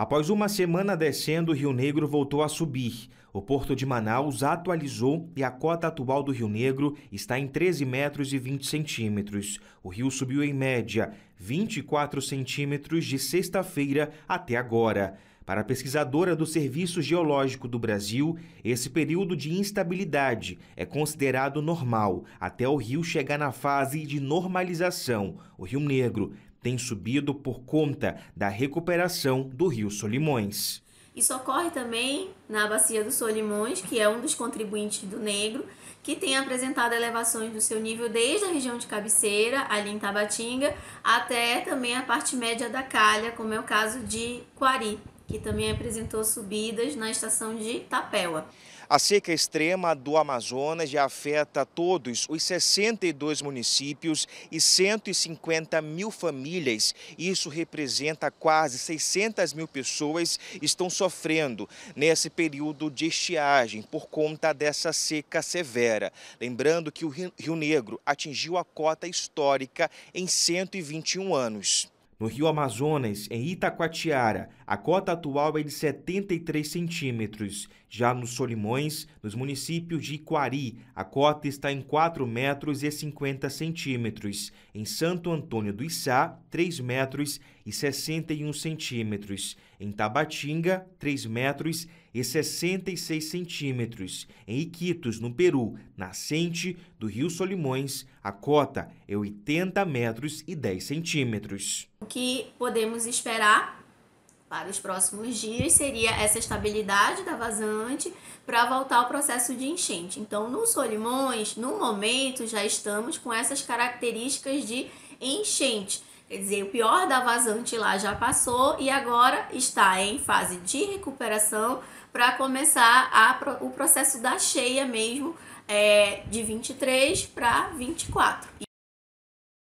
Após uma semana descendo, o Rio Negro voltou a subir. O Porto de Manaus atualizou e a cota atual do Rio Negro está em 13 metros e 20 centímetros. O rio subiu em média 24 centímetros de sexta-feira até agora. Para a pesquisadora do Serviço Geológico do Brasil, esse período de instabilidade é considerado normal até o rio chegar na fase de normalização. O Rio Negro tem subido por conta da recuperação do rio Solimões. Isso ocorre também na bacia do Solimões, que é um dos contribuintes do Negro, que tem apresentado elevações do seu nível desde a região de cabeceira, ali em Tabatinga, até também a parte média da calha, como é o caso de Quari, que também apresentou subidas na estação de Tapela. A seca extrema do Amazonas já afeta todos os 62 municípios e 150 mil famílias. Isso representa quase 600 mil pessoas estão sofrendo nesse período de estiagem por conta dessa seca severa. Lembrando que o Rio Negro atingiu a cota histórica em 121 anos. No Rio Amazonas, em Itacoatiara, a cota atual é de 73 centímetros. Já nos Solimões, nos municípios de Iquari, a cota está em 4 metros e 50 centímetros. Em Santo Antônio do Içá, 3 metros e 61 centímetros. Em Tabatinga, 3 metros e 66 centímetros. Em Iquitos, no Peru, nascente do Rio Solimões, a cota é 80 metros e 10 centímetros. O que podemos esperar para os próximos dias seria essa estabilidade da vazante para voltar ao processo de enchente. Então, no Solimões, no momento, já estamos com essas características de enchente. Quer dizer, o pior da vazante lá já passou e agora está em fase de recuperação para começar a, o processo da cheia mesmo é, de 23 para 24.